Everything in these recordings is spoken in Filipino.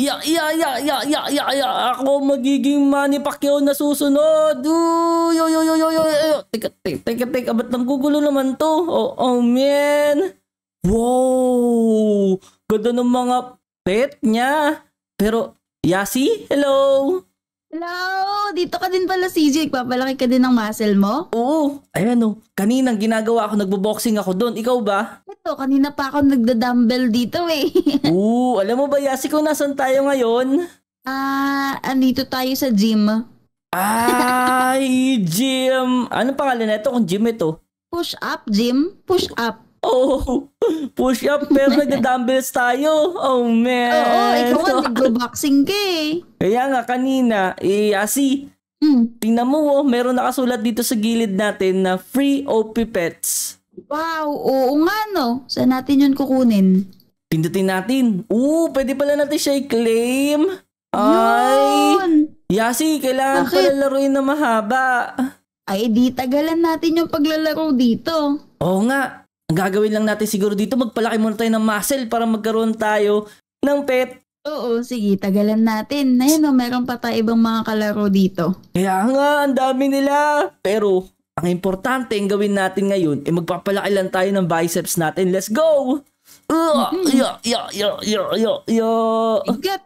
Ya, ya, ya, ya, ya, ya, ya. Ako magiging Manny Pacquiao na susunod. Uy, uy, uy, uy, uy, uy. Teka, teka, teka, teka. Ba't nang gugulo naman to? Oh, oh, man. Wow. Ganda ng mga pet niya. Pero, Yasi, hello. Hello! Dito ka din pala, CJ. Papalaki ka din ng muscle mo? Oo. Ay ano, oh. kaninang ginagawa ako, nagbo-boxing ako doon. Ikaw ba? Ito, kanina pa ako nagda-dumbbell dito eh. Oo, alam mo ba, Yasi, kung nasan tayo ngayon? Ah, uh, andito tayo sa gym. Ay, gym! Anong pangalan na ito kung gym ito? Push up, gym. Push up. Oh, push up pero nagda-dumbbells tayo. Oh man. Oo, ikaw ang nagbo-boxing ka eh. Kaya nga kanina, eh asi, mm. tingnan mo oh, meron nakasulat dito sa gilid natin na free OP pets. Wow, oo nga no. Saan natin yun kukunin? Pindutin natin. Oo, pwede pala natin siya i-claim. Ay! Yasi, kailangan Bakit? pala laruin na mahaba. Ay, di tagalan natin yung paglalaro dito. Oo nga, ang gagawin lang natin siguro dito, magpalaki muna tayo ng muscle para magkaroon tayo ng pet. Oo, sige, tagalan natin. Ayun o, oh, meron pa tayo ibang mga kalaro dito. Kaya nga, ang dami nila. Pero, ang importante ang gawin natin ngayon, eh magpapalaki lang tayo ng biceps natin. Let's go! Uh, mm-hmm. yeah, yeah, yeah, yeah, yeah, yeah. Igat,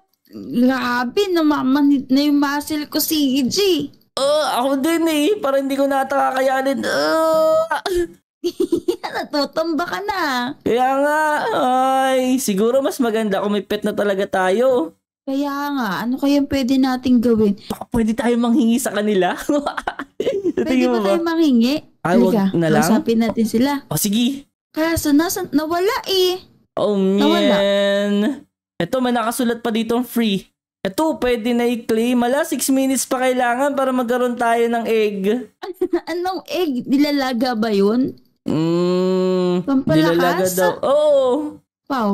grabe, namamanit na yung muscle ko si EJ. Uh, ako din eh, para hindi ko natakakayanin. Uh. Natutamba ka na. Kaya nga, ay, siguro mas maganda kung may pet na talaga tayo. Kaya nga, ano kayang pwede nating gawin? Baka pwede tayo manghingi sa kanila. pwede ba, ba tayo manghingi? Ay, Halika, na lang. Kausapin natin sila. O, sige. Kaso, nasa, nawala eh. Oh, man. Nawala. Ito, may nakasulat pa dito free. Ito, pwede na i-claim. Mala, 6 minutes pa kailangan para magkaroon tayo ng egg. Anong egg? Nilalaga ba yun? Mm, Pampalakas? Nilalaga daw. Oo. Wow.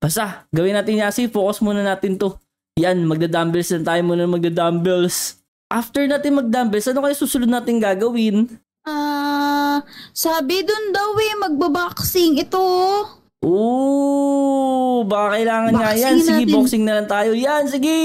Basta, gawin natin Yasi. Focus muna natin to. Yan, magda-dumbbells na tayo muna magda-dumbbells. After natin mag-dumbbells, ano kaya susunod natin gagawin? Ah, uh, sabi dun daw eh, magbaboxing. Ito. Oo, baka kailangan boxing nga yan. Sige, natin. boxing na lang tayo. Yan, sige!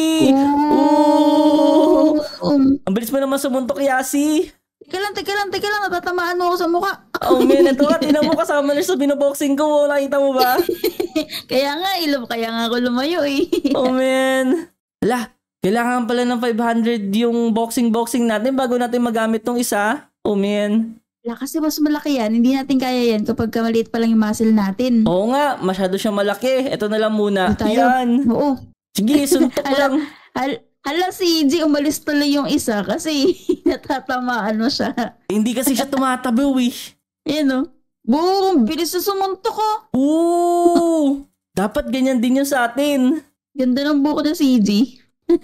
Oo! Um, Ang bilis mo naman sumuntok, Yasi! Teka lang, teka lang, teka lang, natatamaan mo ako sa mukha. oh, men, ito ka, tinan mo kasama niya sa binoboxing ko, oh, nakita mo ba? kaya nga, ilo, kaya nga ako lumayo eh. oh, men. Ala, kailangan pala ng 500 yung boxing-boxing natin bago natin magamit tong isa. Oh, men. Wala kasi mas malaki yan. Hindi natin kaya yan kapag maliit pa lang yung muscle natin. Oo nga, masyado siya malaki. Ito na lang muna. Ano yan. Oo. Sige, suntok lang. Al- Hala si EJ, umalis tuloy yung isa kasi natatamaan mo siya. Hindi kasi siya tumatabi, wish. Yan o. Oh. Boom! Bilis na sumunto ko! Oh. Oo! Dapat ganyan din yun sa atin. Ganda ng buko na si EJ.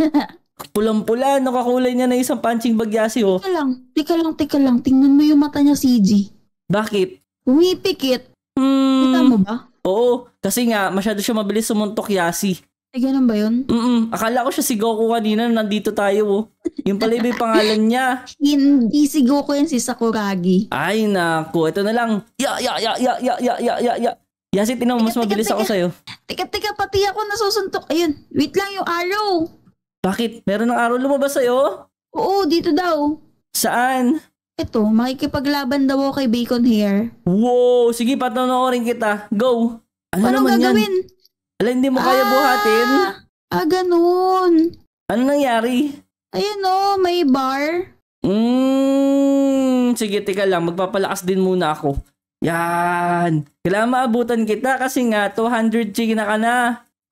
Pulang-pula, nakakulay niya na isang punching bag yasi oh. Teka lang, teka lang, teka lang. Tingnan mo yung mata niya si EJ. Bakit? Umipikit. Hmm. Kita mo ba? Oo, kasi nga masyado siya mabilis sumuntok yasi. Ay, eh, ganun ba yun? Mm Akala ko siya si Goku kanina nandito tayo. Oh. Yung pala yung pangalan niya. Hindi si Goku yan, si Sakuragi. Ay, naku. Ito na lang. Ya, ya, ya, ya, ya, ya, ya, ya, ya. Yasi, tinan mo, mas mabilis ako sa'yo. Teka, teka, pati ako nasusuntok. Ayun, wait lang yung arrow. Bakit? Meron ng arrow lumabas sa'yo? Oo, dito daw. Saan? Ito, makikipaglaban daw ako kay Bacon Hair. Wow, sige, patanoorin kita. Go. Ano Anong gagawin? Yan? Ala, hindi mo kaya buhatin? Ah, ah ganun. Ano nangyari? Ayun o, oh, may bar. Mm, sige, tika lang. Magpapalakas din muna ako. Yan. Kailangan maabutan kita kasi nga 200 chicken na ka na.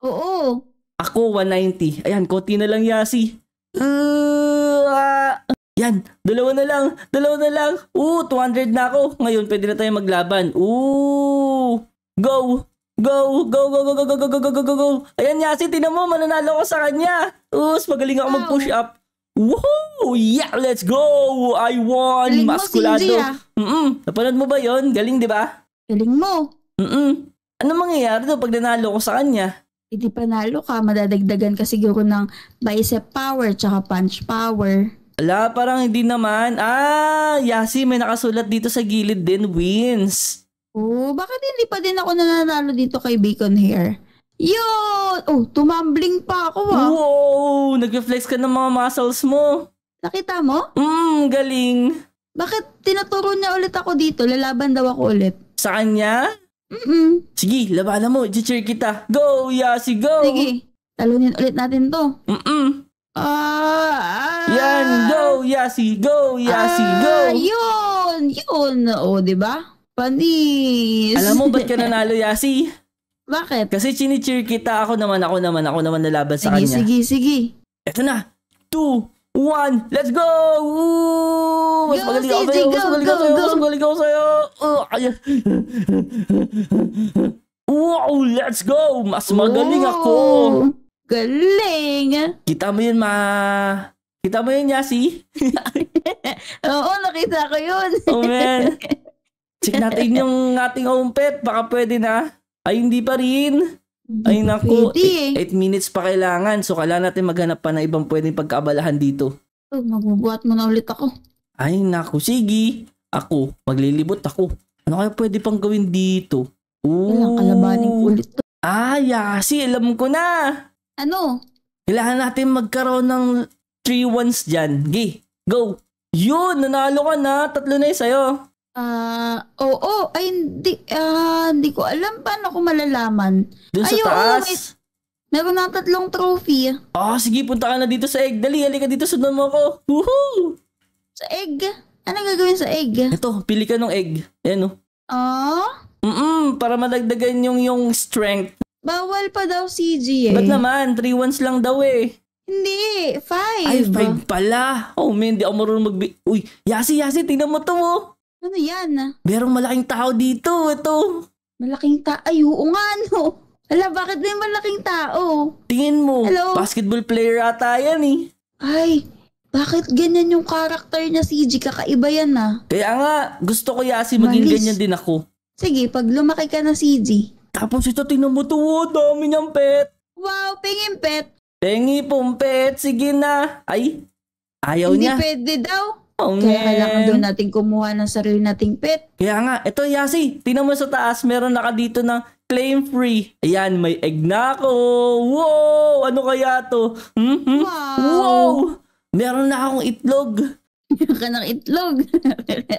Oo. Ako 190. Ayan, konti na lang yasi. Uh, ah. Yan, dalawa na lang. Dalawa na lang. Oo, 200 na ako. Ngayon, pwede na tayo maglaban. Oo. Go. Go! Go, go, go, go, go, go, go, go, go, go, go. Ayan, Yasin, tinan mo, mananalo ko sa kanya. Us, magaling ako mag-push up. Woohoo! Yeah, let's go! I won! Galing Maskulado. Mo, Mm-mm. Napanood mo ba yon? Galing, di ba? Galing mo. Mm-mm. Ano mangyayari to pag nanalo ko sa kanya? Hindi panalo ka, madadagdagan ka siguro ng bicep power tsaka punch power. Ala, parang hindi naman. Ah, Yasi, may nakasulat dito sa gilid din, wins. Oh, bakit hindi pa din ako nananalo dito kay Bacon Hair? Yun! Oh, tumambling pa ako ah. Wow! Nag-reflex ka ng mga muscles mo. Nakita mo? Mmm, galing. Bakit tinuturo niya ulit ako dito? Lalaban daw ako ulit. Sa kanya? Mm-mm. Sige, labanan mo. I-cheer kita. Go, Yasi, go! Sige, talunin ulit natin to. Mm-mm. Ah, ah, Yan, go, Yasi, go, Yasi, ah, go! Yun, yun. O, oh, di ba? Panis! Alam mo, ba't ka nanalo, Yasi? Bakit? Kasi chini-cheer kita. Ako naman, ako naman, ako naman nalaban sa sige, kanya. Sige, sige, sige. Eto na. Two, one, let's go! Woo! Mas magaling ako sa'yo, mas magaling ako sa'yo, mas magaling ako sa'yo. wow, let's go! Mas magaling ako. Galing! Kita mo yun, ma. Kita mo yun, Yasi? Oo, nakita ko yun. oh, man. Check natin yung ating home pet. Baka pwede na. Ay, hindi pa rin. Ay, naku. 8 minutes pa kailangan. So, kailangan natin maghanap pa ng ibang pwedeng pagkaabalahan dito. Oh, magbubuhat mo na ulit ako. Ay, naku. Sige. Ako. Maglilibot ako. Ano kaya pwede pang gawin dito? Ooh. Walang kalabaning ulit to. Ah, Yasi. Alam ko na. Ano? Kailangan natin magkaroon ng 3 ones dyan. Gi, go. Yun, nanalo ka na. Tatlo na yung sa'yo. Ah, uh, oo, ay hindi, ah, uh, ko alam paano ko malalaman. Doon sa ay, taas? Oo, may, Meron na tatlong trophy. Ah, oh, sige, punta ka na dito sa egg. Dali, halika dito, sundan mo ako. Woohoo! Sa egg? Ano gagawin sa egg? Ito, pili ka ng egg. Ayan, oh. Oh? Mm-mm, para madagdagan yung, yung strength. Bawal pa daw CG eh. Ba't naman? 3 ones lang daw eh. Hindi, 5. Ay, 5 pala. Oh man, hindi ako marunong mag... Uy, Yasi, Yasi, tingnan mo to mo. Oh. Ano yan? Ah? Merong malaking tao dito. Ito. Malaking tao? Ay, oo nga, no. Ala, bakit may malaking tao? Tingin mo, Hello? basketball player ata yan eh. Ay, bakit ganyan yung karakter niya si G? Kakaiba yan ah. Kaya nga, gusto ko Yasi maging Malis. ganyan din ako. Sige, pag lumaki ka na si G. Tapos ito, tingnan mo to, oh, dami niyang pet. Wow, pingin pet. Pengi pong pet, sige na. Ay, ayaw Hindi niya. Hindi pwede daw. Oh, Kaya man. kailangan doon natin kumuha ng sarili nating pet. Kaya nga, ito Yasi, tingnan mo sa taas, meron naka dito ng claim free. Ayan, may egg na ako. Wow! Ano kaya to? Mm-hmm. Wow! wow! Meron na akong itlog. Meron ka ng itlog.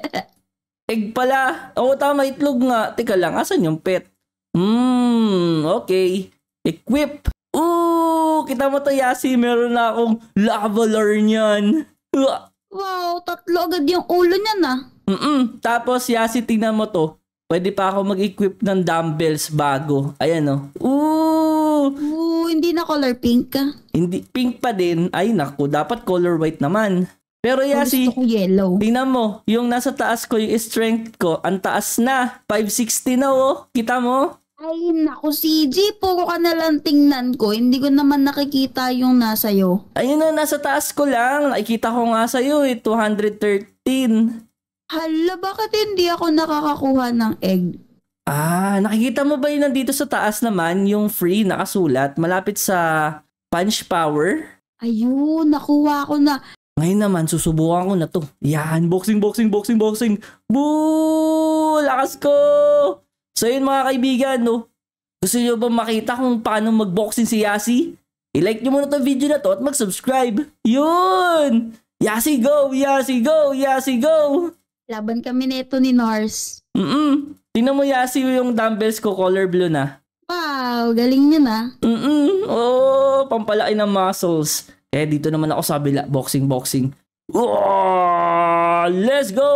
egg pala. Oo, oh, tama, itlog nga. Teka lang, asan yung pet? Hmm, okay. Equip. Ooh, kita mo to Yasi, meron na akong lava niyan. Uh, Wow, tatlo agad yung ulo niya na. Mm-mm. Tapos, Yasi, tingnan mo to. Pwede pa ako mag-equip ng dumbbells bago. Ayan no? Oh. Ooh! Ooh, hindi na color pink ka. Hindi, pink pa din. Ay naku, dapat color white naman. Pero oh, Yasi, yellow. tingnan mo, yung nasa taas ko, yung strength ko, ang taas na. 560 na oh. Kita mo? Ay, naku, CJ, puro ka na lang tingnan ko. Hindi ko naman nakikita yung nasa iyo. Ayun na, nasa taas ko lang. Nakikita ko nga sa iyo, eh, 213. Hala, bakit hindi ako nakakakuha ng egg? Ah, nakikita mo ba yun nandito sa taas naman, yung free nakasulat, malapit sa punch power? Ayun, nakuha ko na. Ngayon naman, susubukan ko na to. Yan, boxing, boxing, boxing, boxing. Boo! Lakas ko! So yun mga kaibigan, no? Gusto nyo ba makita kung paano magboxing si Yasi? I-like nyo muna itong video na to at mag-subscribe. Yun! Yasi go! Yasi go! Yasi go! Laban kami nito ni Norse. Mm-mm. Tingnan mo Yasi yung dumbbells ko color blue na. Wow, galing niya ah. na. Mm-mm. Oo, oh, pampalaki ng muscles. Eh, dito naman ako sabi bila. Boxing, boxing. Oh, let's go!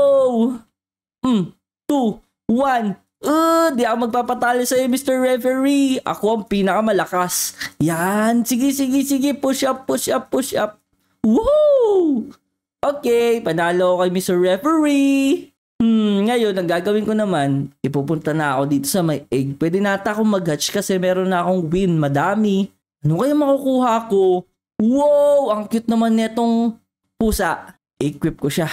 Mm, two, one, Uh, di ako magpapatalo sa'yo, Mr. Referee. Ako ang pinakamalakas. Yan. Sige, sige, sige. Push up, push up, push up. Woo! Okay, panalo kay Mr. Referee. Hmm, ngayon, ang gagawin ko naman, ipupunta na ako dito sa may egg. Pwede nata akong mag-hatch kasi meron na akong win, madami. Ano kaya makukuha ko? Wow, ang cute naman netong pusa. Equip ko siya.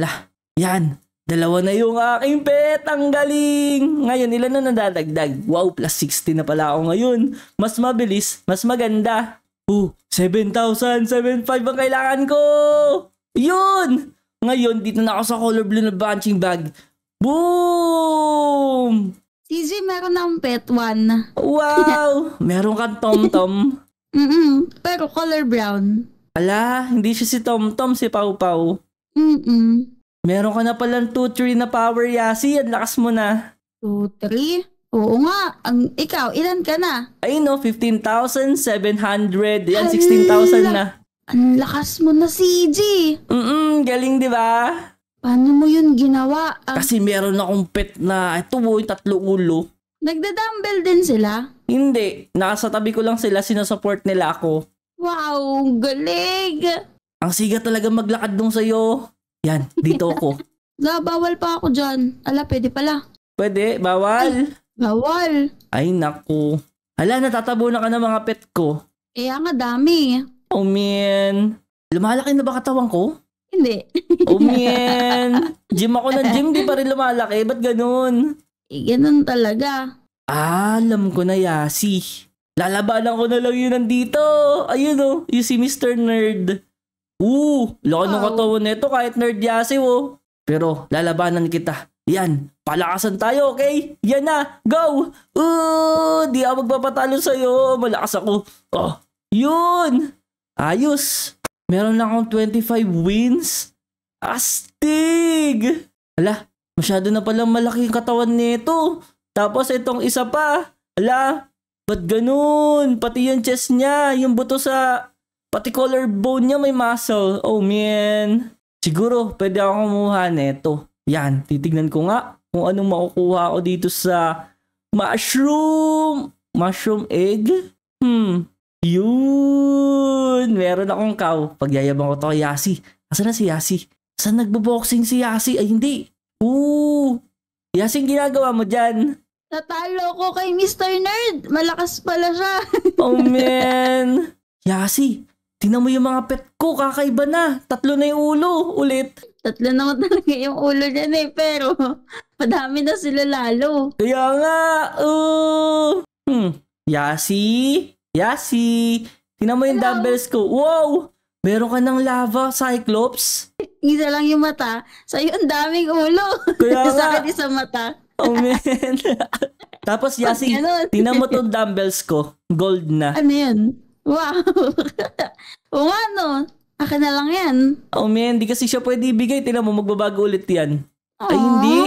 Lah, yan. Dalawa na yung aking pet. Ang galing! Ngayon, ilan na nadadagdag? Wow, plus 60 na pala ako ngayon. Mas mabilis, mas maganda. Oh, 7,000, ang kailangan ko! Yun! Ngayon, dito na ako sa color blue na branching bag. Boom! CJ, meron akong pet one. Wow! meron kang tom-tom? Mm-mm, pero color brown. Ala, hindi siya si Tom Tom, si Pau Pau. Mm-mm. Meron ka na palang 2-3 na power, Yasi. Ang lakas mo na. 2-3? Oo nga. Ang, ikaw, ilan ka na? Ay no, 15,700. Yan, 16,000 na. Ang lakas mo na, CJ. Mm-mm, galing, di ba? Paano mo yun ginawa? Ang... Kasi meron akong pet na, ito mo, tatlo ulo. Nagda-dumbbell din sila? Hindi. Nasa tabi ko lang sila, sinusupport nila ako. Wow, galing! Ang siga talaga maglakad nung sa'yo. Yan, dito ako. Ga, bawal pa ako dyan. Ala, pwede pala. Pwede, bawal. Ay, bawal. Ay, naku. Ala, natatabo na ka ng mga pet ko. Eh, ang dami. Oh, man. Lumalaki na ba katawan ko? Hindi. oh, man. Gym ako ng gym, di pa rin lumalaki. Ba't ganun? Eh, ganun talaga. Ah, alam ko na, Yasi. Lalabanan ko na lang yun nandito. Ayun oh, you see Mr. Nerd. Oo, laki wow. ng katawan nito kahit nerd yasi oh. Pero lalabanan kita. Yan, palakasan tayo, okay? Yan na, go! Oo, di ako magpapatalo sa'yo. Malakas ako. Oh, yun! Ayos! Meron na akong 25 wins. Astig! Ala, masyado na palang malaki yung katawan nito. Tapos itong isa pa. Ala, ba't ganun? Pati yung chest niya, yung buto sa Pati collar bone niya may muscle. Oh man. Siguro pwede ako kumuha nito. Yan, titignan ko nga kung anong makukuha ko dito sa mushroom. Mushroom egg? Hmm. Yun. Meron akong cow. Pagyayabang ko to kay Yasi. Asan na si Yasi? Saan nagbo-boxing si Yasi? Ay hindi. Oo. Yasi, ginagawa mo dyan. Natalo ko kay Mr. Nerd. Malakas pala siya. oh man. Yasi, Tinan mo yung mga pet ko, kakaiba na. Tatlo na yung ulo, ulit. Tatlo na talaga yung ulo dyan eh, pero madami na sila lalo. Kaya nga, uh, hmm, Yasi, Yasi, tinan mo yung Hello. dumbbells ko. Wow! Meron ka ng lava, Cyclops? Isa lang yung mata. Sa'yo, ang daming ulo. Kaya nga. Sa mata. Oh, man. Tapos, Yasi, tinan mo tong dumbbells ko. Gold na. Ano yun? Wow! Oo nga no. Akin na lang yan. Oh man, hindi kasi siya pwede ibigay. Tinan mo, magbabago ulit yan. Aww. Ay, hindi.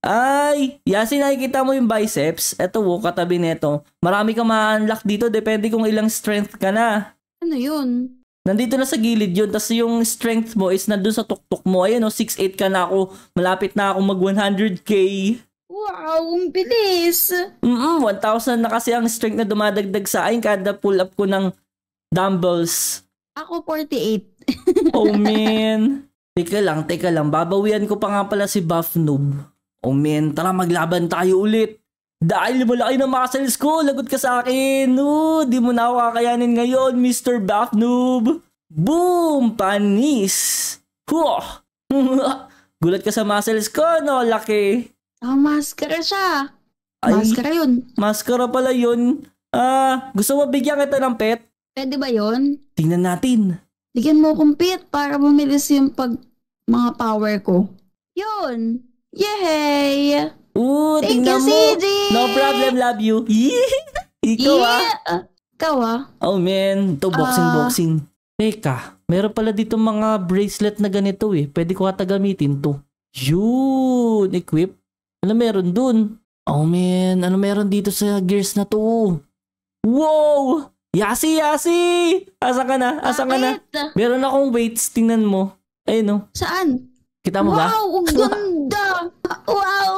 Ay, Yasin, nakikita mo yung biceps. Eto, oh, katabi nito. Marami kang ma-unlock dito. Depende kung ilang strength ka na. Ano yun? Nandito na sa gilid yun. Tapos yung strength mo is nandun sa tuktok mo. Ayun, oh, 6'8 ka na ako. Malapit na ako mag 100k. Wow, ang bilis! Mm 1,000 na kasi ang strength na dumadagdag sa akin kada pull-up ko ng dumbbells. Ako 48. oh man. Teka lang, teka lang. Babawian ko pa nga pala si Buff Noob. Oh man, tara maglaban tayo ulit. Dahil malaki na muscles ko, lagot ka sa akin. No, di mo na ako kakayanin ngayon, Mr. Buff Noob. Boom! Panis! Huh! Gulat ka sa muscles ko, no? Laki! Ah, maskara siya. Ay, maskara yun. Maskara pala yun. Ah, gusto mo bigyan kita ng pet? Pwede ba yun? Tingnan natin. Bigyan mo akong pet para bumilis yung pag mga power ko. Yun! Yay! Oo, Thank you, mo. CJ! No problem, love you. Ikaw yeah. ah. Ikaw ah. Oh man, ito boxing, uh, boxing. Teka, meron pala dito mga bracelet na ganito eh. Pwede ko ata gamitin to. Yun, equip. Ano meron dun? Oh man, ano meron dito sa Gears na to? Wow! Yasi, Yasi! Asa ka na? Asa ka na? Meron akong weights, tingnan mo. Ayun no. Saan? Kita mo wow, ba? Wow! Ang ganda! wow!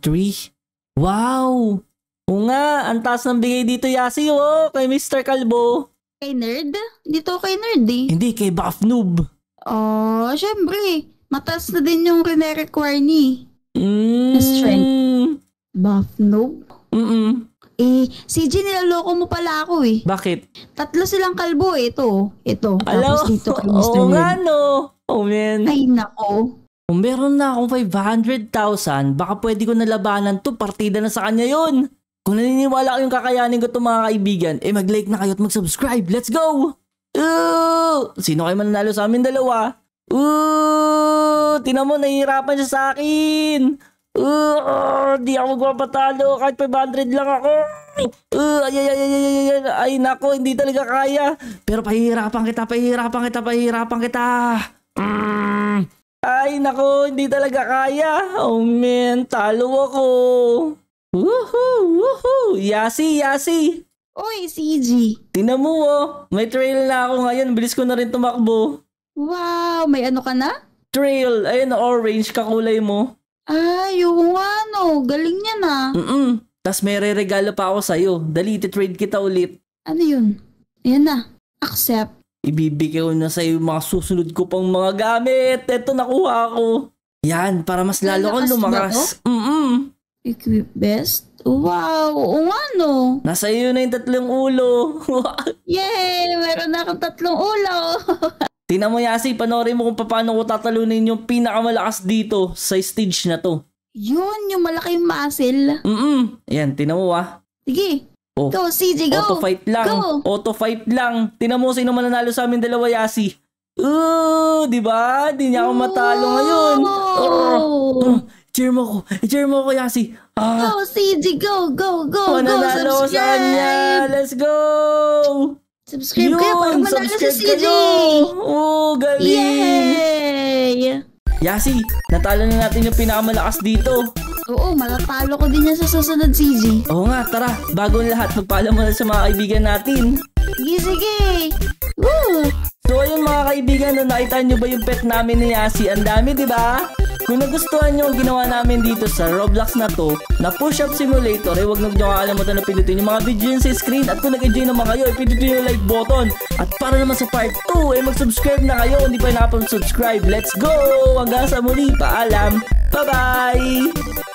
1-3? Wow! Oo nga, ang taas ng bigay dito, Yasi, oh, kay Mr. Kalbo. Kay Nerd? Dito kay Nerd eh. Hindi, kay Buff Noob. Oh, syempre. Matas na din yung rene-require ni. Mm, strength. Mm. Buff noob? Mm-mm. Eh, si G, niloloko mo pala ako eh. Bakit? Tatlo silang kalbo eh. Ito, ito. Alam, Tapos dito kay Mr. oo Red. nga no. Oh man. Ay, nako. Kung meron na akong 500,000, baka pwede ko nalabanan to. Partida na sa kanya yon. Kung naniniwala yung kakayanin ko to mga kaibigan, eh mag-like na kayo at mag-subscribe. Let's go! Ooh! Sino kayo mananalo sa amin dalawa? Ooh! Tinan mo, nahihirapan siya sa akin! Uh, di ako magpapatalo kahit 500 lang ako. Uh, ay, ay, ay, ay, ay, ay, ay, ay, nako, hindi talaga kaya. Pero pahihirapan kita, pahihirapan kita, pahihirapan kita. Mm. Ay, nako, hindi talaga kaya. Oh man, talo ako. Woohoo, woohoo, yasi, yasi. oy CG. Tinan mo oh, may trail na ako ngayon, bilis ko na rin tumakbo. Wow, may ano ka na? Trail, ayun, orange, kakulay mo. Ay, oo nga Galing niya na. Mm-mm. Tapos may re-regalo pa ako sa'yo. Dali, trade kita ulit. Ano yun? Ayan na. Accept. Ibibigay ko na sa'yo mga susunod ko pang mga gamit. Ito, nakuha ko. Yan, para mas lalo kang lumakas. Mm-mm. Equip best? Wow, oo nga Nasa iyo na yung tatlong ulo. Yay! Meron na akong tatlong ulo. Tina mo Yasi, panoorin mo kung paano ko tatalunin yung pinakamalakas dito sa stage na to. Yun, yung malaking muscle. Mm-mm. Ayan, tina mo ah. Sige. Oh. Go, CJ, go! Auto-fight lang. Go. Auto-fight lang. Tina mo sino mananalo sa amin dalawa, Yasi. Oo, di ba? Di niya ako matalo ngayon. Oh. Uh, cheer mo ko. Cheer mo ko, Yasi. Ah. Go, CJ, go, go, go, go. Mananalo go, subscribe. sa kanya. Let's go! Subscribe Yun, kayo para manalo sa CJ! Oo, oh, galing! Yay! Yasi, natalo na natin yung pinakamalakas dito. Oo, matatalo ko din yan sa susunod, CJ. Oo nga, tara. Bago ang lahat, magpaalam muna sa mga kaibigan natin. Sige, sige! Woo! So ayun mga kaibigan, nakita nyo ba yung pet namin ni Yasi? Ang dami, di ba? Kung nagustuhan nyo ang ginawa namin dito sa Roblox na to, na push-up simulator, eh huwag nyo kakalimutan na pindutin yung mga video yun sa screen. At kung nag-enjoy naman kayo, eh pindutin yung like button. At para naman sa part 2, eh mag-subscribe na kayo. Hindi pa yung subscribe Let's go! Hanggang sa muli, paalam! Bye-bye!